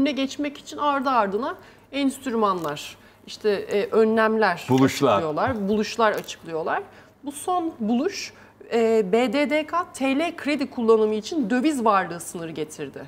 önüne geçmek için ardı ardına enstrümanlar, işte e, önlemler buluşlar. açıklıyorlar, buluşlar açıklıyorlar. Bu son buluş e, BDDK TL kredi kullanımı için döviz varlığı sınırı getirdi.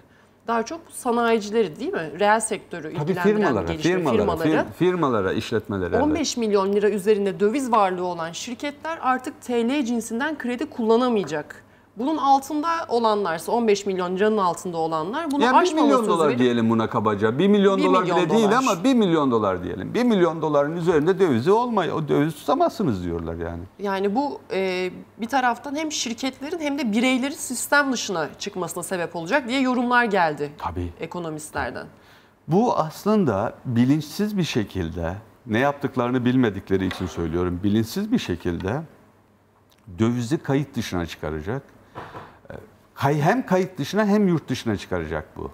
Daha çok sanayicileri değil mi? Reel sektörü Tabii firmalara, gelişme, firmalara, firmaları. Fir, firmalara, işletmeleri. 15 evet. milyon lira üzerinde döviz varlığı olan şirketler artık TL cinsinden kredi kullanamayacak. Bunun altında olanlarsa 15 milyon liranın altında olanlar bunu yani aşmaması 1 milyon dolar verip, diyelim buna kabaca. 1 milyon 1 dolar milyon bile dolar. değil ama 1 milyon dolar diyelim. 1 milyon doların üzerinde dövizi olmay o döviz tutamazsınız diyorlar yani. Yani bu e, bir taraftan hem şirketlerin hem de bireylerin sistem dışına çıkmasına sebep olacak diye yorumlar geldi Tabii. ekonomistlerden. Bu aslında bilinçsiz bir şekilde ne yaptıklarını bilmedikleri için söylüyorum. Bilinçsiz bir şekilde dövizi kayıt dışına çıkaracak Kay hem kayıt dışına hem yurt dışına çıkaracak bu.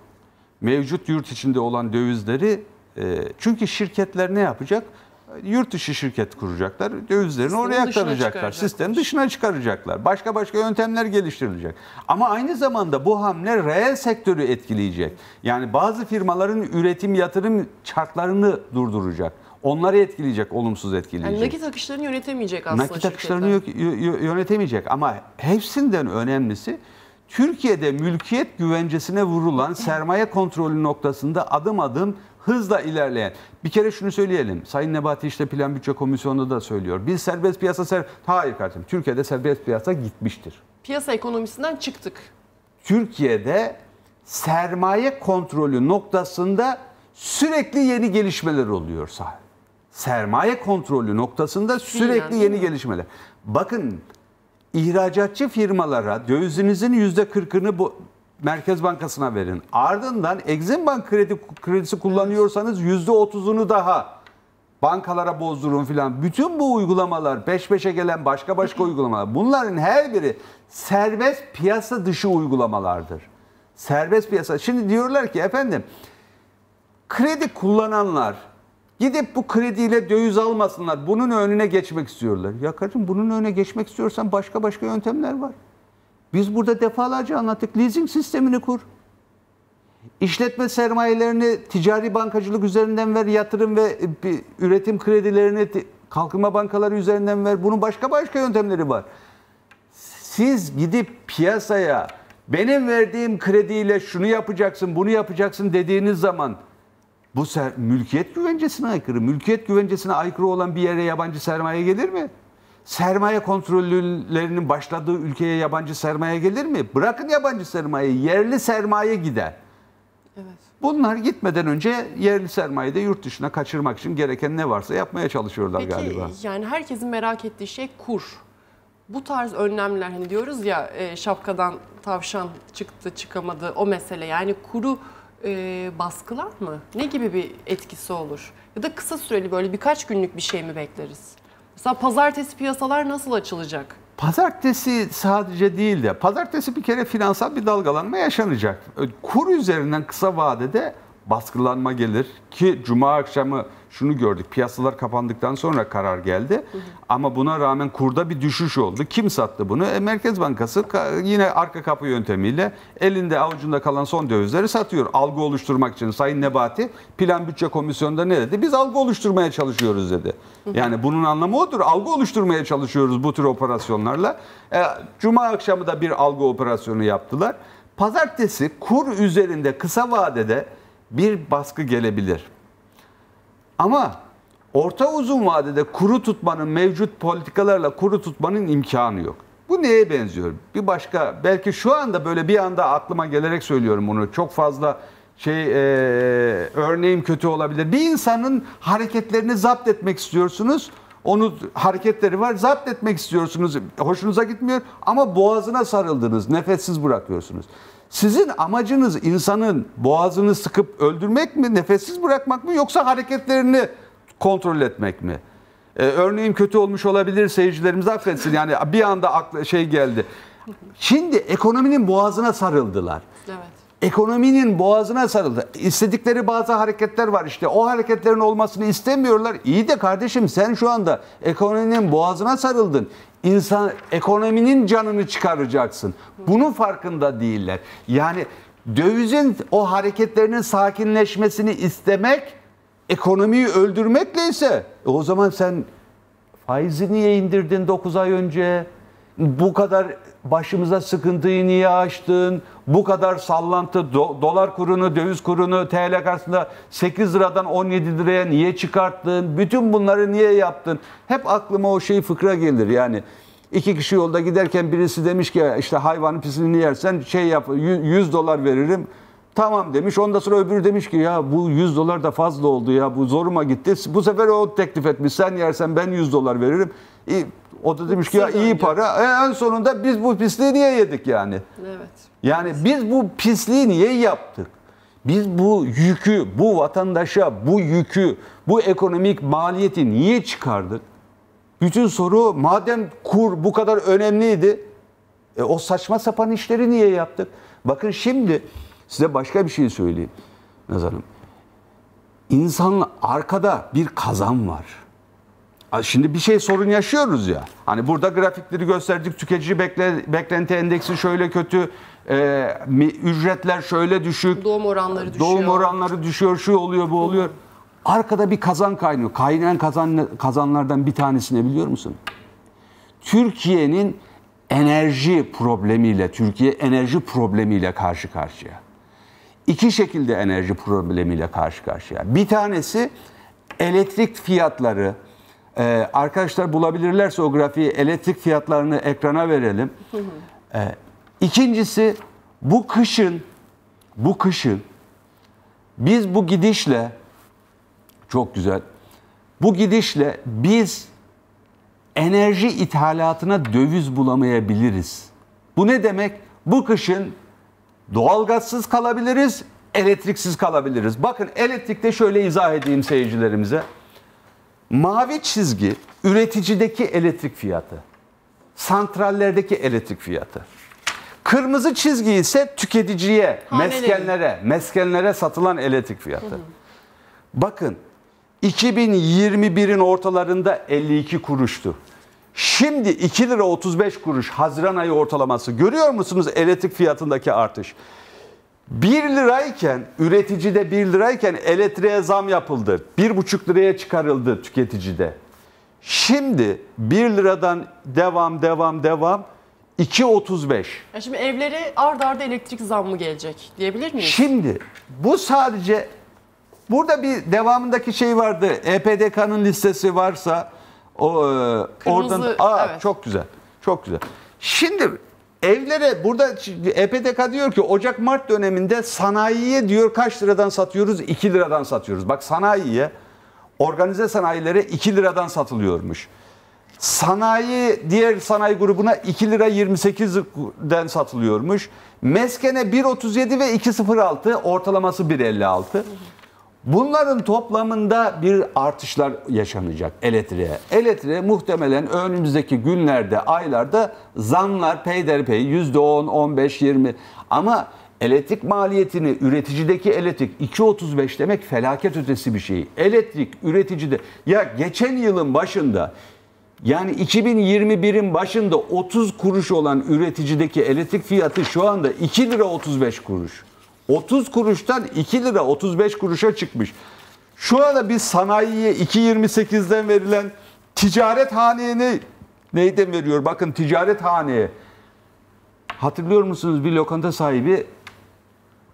Mevcut yurt içinde olan dövizleri e, çünkü şirketler ne yapacak? Yurt dışı şirket kuracaklar. Dövizlerini Sistemin oraya aktaracaklar. sistem dışına çıkaracaklar. Başka başka yöntemler geliştirilecek. Ama aynı zamanda bu hamle reel sektörü etkileyecek. Yani bazı firmaların üretim yatırım çarklarını durduracak onları etkileyecek, olumsuz etkileyecek. Yani nakit akışlarını yönetemeyecek aslında Nakit şirketler. akışlarını yönetemeyecek ama hepsinden önemlisi Türkiye'de mülkiyet güvencesine vurulan sermaye kontrolü noktasında adım adım hızla ilerleyen. Bir kere şunu söyleyelim. Sayın Nebati işte Plan Bütçe Komisyonu da söylüyor. Biz serbest piyasa ser Hayır kardeşim. Türkiye'de serbest piyasa gitmiştir. Piyasa ekonomisinden çıktık. Türkiye'de sermaye kontrolü noktasında sürekli yeni gelişmeler oluyor sahip sermaye kontrolü noktasında sürekli yeni gelişmeler. Bakın ihracatçı firmalara dövizinizin yüzde kırkını bu Merkez Bankası'na verin. Ardından Exim Bank kredi, kredisi kullanıyorsanız yüzde otuzunu daha bankalara bozdurun filan. Bütün bu uygulamalar, peş peşe gelen başka başka uygulamalar. Bunların her biri serbest piyasa dışı uygulamalardır. Serbest piyasa. Şimdi diyorlar ki efendim kredi kullananlar Gidip bu krediyle döviz almasınlar. Bunun önüne geçmek istiyorlar. Ya kardeşim bunun önüne geçmek istiyorsan başka başka yöntemler var. Biz burada defalarca anlattık. Leasing sistemini kur. İşletme sermayelerini ticari bankacılık üzerinden ver, yatırım ve e, üretim kredilerini kalkınma bankaları üzerinden ver. Bunun başka başka yöntemleri var. Siz gidip piyasaya benim verdiğim krediyle şunu yapacaksın, bunu yapacaksın dediğiniz zaman bu ser, mülkiyet güvencesine aykırı. Mülkiyet güvencesine aykırı olan bir yere yabancı sermaye gelir mi? Sermaye kontrollerinin başladığı ülkeye yabancı sermaye gelir mi? Bırakın yabancı sermaye yerli sermaye gider. Evet. Bunlar gitmeden önce yerli sermayeyi de yurt dışına kaçırmak için gereken ne varsa yapmaya çalışıyorlar Peki, galiba. Peki yani herkesin merak ettiği şey kur. Bu tarz önlemler hani diyoruz ya e, şapkadan tavşan çıktı çıkamadı o mesele yani kuru e, baskılar mı? Ne gibi bir etkisi olur? Ya da kısa süreli böyle birkaç günlük bir şey mi bekleriz? Mesela pazartesi piyasalar nasıl açılacak? Pazartesi sadece değil de pazartesi bir kere finansal bir dalgalanma yaşanacak. Kur üzerinden kısa vadede baskılanma gelir ki cuma akşamı şunu gördük. Piyasalar kapandıktan sonra karar geldi. Hı hı. Ama buna rağmen kurda bir düşüş oldu. Kim sattı bunu? E, Merkez Bankası yine arka kapı yöntemiyle elinde avucunda kalan son dövizleri satıyor. Algı oluşturmak için Sayın Nebati Plan Bütçe Komisyonu'nda ne dedi? Biz algı oluşturmaya çalışıyoruz dedi. Hı hı. Yani bunun anlamı odur. Algı oluşturmaya çalışıyoruz bu tür operasyonlarla. E, Cuma akşamı da bir algı operasyonu yaptılar. Pazartesi kur üzerinde kısa vadede bir baskı gelebilir. Ama orta uzun vadede kuru tutmanın mevcut politikalarla kuru tutmanın imkanı yok. Bu neye benziyor? Bir başka belki şu anda böyle bir anda aklıma gelerek söylüyorum bunu. Çok fazla şey e, örneğim kötü olabilir. Bir insanın hareketlerini zapt etmek istiyorsunuz. Onu hareketleri var. Zapt etmek istiyorsunuz. Hoşunuza gitmiyor ama boğazına sarıldınız. Nefessiz bırakıyorsunuz. Sizin amacınız insanın boğazını sıkıp öldürmek mi, nefessiz bırakmak mı yoksa hareketlerini kontrol etmek mi? Ee, örneğim kötü olmuş olabilir seyircilerimiz affetsin. Yani bir anda akla şey geldi. Şimdi ekonominin boğazına sarıldılar. Evet. Ekonominin boğazına sarıldı. İstedikleri bazı hareketler var işte. O hareketlerin olmasını istemiyorlar. İyi de kardeşim sen şu anda ekonominin boğazına sarıldın insan ekonominin canını çıkaracaksın. Bunun farkında değiller. Yani dövizin o hareketlerinin sakinleşmesini istemek ekonomiyi öldürmekle ise e o zaman sen faizi niye indirdin 9 ay önce? Bu kadar başımıza sıkıntıyı niye açtın? bu kadar sallantı do, dolar kurunu, döviz kurunu, TL karşısında 8 liradan 17 liraya niye çıkarttın? Bütün bunları niye yaptın? Hep aklıma o şey fıkra gelir yani. İki kişi yolda giderken birisi demiş ki işte hayvanın pisini yersen şey yap 100 dolar veririm. Tamam demiş. Ondan sonra öbürü demiş ki ya bu 100 dolar da fazla oldu ya bu zoruma gitti. Bu sefer o teklif etmiş. Sen yersen ben 100 dolar veririm. O da demiş ki ya iyi para. E, en sonunda biz bu pisliği niye yedik yani? Evet. Yani evet. biz bu pisliği niye yaptık? Biz bu yükü, bu vatandaşa bu yükü, bu ekonomik maliyeti niye çıkardık? Bütün soru madem kur bu kadar önemliydi, e, o saçma sapan işleri niye yaptık? Bakın şimdi size başka bir şey söyleyeyim Nazarım. İnsanın arkada bir kazan var. Şimdi bir şey sorun yaşıyoruz ya. Hani burada grafikleri gösterdik. Tüketici bekle, beklenti endeksi şöyle kötü. E, ücretler şöyle düşük. Doğum oranları düşüyor. Doğum oranları düşüyor. Şu oluyor bu oluyor. Arkada bir kazan kaynıyor. Kaynayan kazan, kazanlardan bir tanesini biliyor musun? Türkiye'nin enerji problemiyle, Türkiye enerji problemiyle karşı karşıya. İki şekilde enerji problemiyle karşı karşıya. Bir tanesi elektrik fiyatları, ee, arkadaşlar bulabilirlerse o grafiği elektrik fiyatlarını ekrana verelim. Ee, ikincisi bu kışın bu kışın biz bu gidişle çok güzel. Bu gidişle biz enerji ithalatına döviz bulamayabiliriz. Bu ne demek? Bu kışın doğalgazsız kalabiliriz, elektriksiz kalabiliriz. Bakın elektrikte şöyle izah edeyim seyircilerimize. Mavi çizgi üreticideki elektrik fiyatı. Santrallerdeki elektrik fiyatı. Kırmızı çizgi ise tüketiciye, Hanelerin. meskenlere, meskenlere satılan elektrik fiyatı. Bakın 2021'in ortalarında 52 kuruştu. Şimdi 2 lira 35 kuruş Haziran ayı ortalaması. Görüyor musunuz elektrik fiyatındaki artış? 1 lirayken, üreticide 1 lirayken elektriğe zam yapıldı. 1,5 liraya çıkarıldı tüketicide. Şimdi 1 liradan devam devam devam 2.35. Ya şimdi evlere ard arda elektrik zammı gelecek diyebilir miyiz? Şimdi bu sadece burada bir devamındaki şey vardı. EPDK'nın listesi varsa o e, Kırmızı, oradan aa evet. çok güzel. Çok güzel. Şimdi Evlere burada EPTK diyor ki Ocak-Mart döneminde sanayiye diyor kaç liradan satıyoruz? 2 liradan satıyoruz. Bak sanayiye organize sanayilere 2 liradan satılıyormuş. Sanayi diğer sanayi grubuna 2 lira 28'den satılıyormuş. Meskene 1.37 ve 2.06 ortalaması 1.56. Bunların toplamında bir artışlar yaşanacak elektriğe. Elektriğe muhtemelen önümüzdeki günlerde, aylarda zamlar peyderpey %10, 15, 20 ama elektrik maliyetini üreticideki elektrik 2.35 demek felaket ötesi bir şey. Elektrik üreticide ya geçen yılın başında yani 2021'in başında 30 kuruş olan üreticideki elektrik fiyatı şu anda 2 lira 35 kuruş. 30 kuruştan 2 lira 35 kuruşa çıkmış. Şu anda biz sanayiye 2.28'den verilen ticaret haneye neyden veriyor? Bakın ticaret haneye. Hatırlıyor musunuz bir lokanta sahibi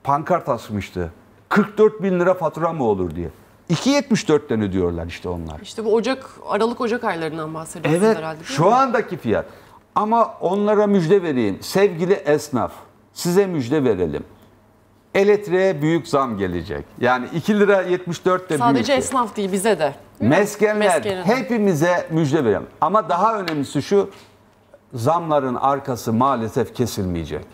pankart asmıştı. 44 bin lira fatura mı olur diye. 2.74'ten ödüyorlar işte onlar. İşte bu Ocak, Aralık Ocak aylarından bahsediyoruz evet, herhalde. Evet şu mi? andaki fiyat. Ama onlara müjde vereyim. Sevgili esnaf size müjde verelim. Elektriğe büyük zam gelecek. Yani 2 lira 74 de büyük. Sadece büyüktü. esnaf değil bize de. Meskenler hepimize müjde verelim. Ama daha önemlisi şu zamların arkası maalesef kesilmeyecek.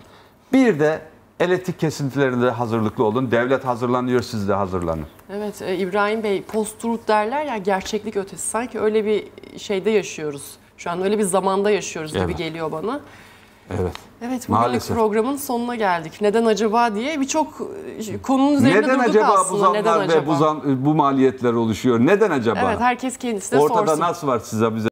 Bir de elektrik kesintilerinde hazırlıklı olun. Devlet hazırlanıyor, siz de hazırlanın. Evet e, İbrahim Bey post derler ya gerçeklik ötesi. Sanki öyle bir şeyde yaşıyoruz. Şu an öyle bir zamanda yaşıyoruz gibi evet. geliyor bana. Evet. Evet Maalesef. programın sonuna geldik. Neden acaba diye birçok e, konunun üzerinde Neden durduk acaba aslında. bu Neden acaba? bu, zam, e, bu maliyetler oluşuyor? Neden acaba? Evet herkes kendisine de Ortada sorsun. Ortada nas var size bize.